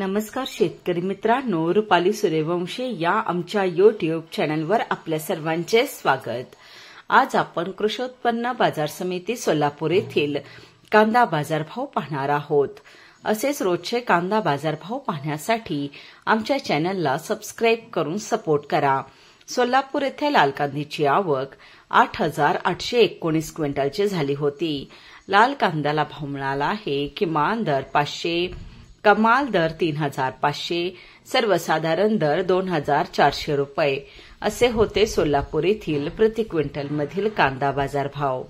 नमस्कार शेतकरी मित्रांनो रुपाली सूर्यवंशी या आमच्या युट्यूब चॅनलवर आपल्या सर्वांचे स्वागत आज आपण कृषी उत्पन्न बाजार समिती सोलापूर येथील कांदा बाजारभाव पाहणार आहोत असेच रोजचे कांदा बाजारभाव पाहण्यासाठी आमच्या चॅनलला सबस्क्राईब करून सपोर्ट करा सोलापूर येथे लाल कांदीची आवक आठ हजार आठशे एकोणीस क्विंटलची झाली होती लाल कांद्याला भाव मिळाला आहे किमान दर पाचशे कमाल दर तीन हजार पाचशे सर्वसाधारण दर दोन हजार चारशे रुपये असे होते सोलापूर येथील प्रति क्विंटलमधील कांदा बाजार भाव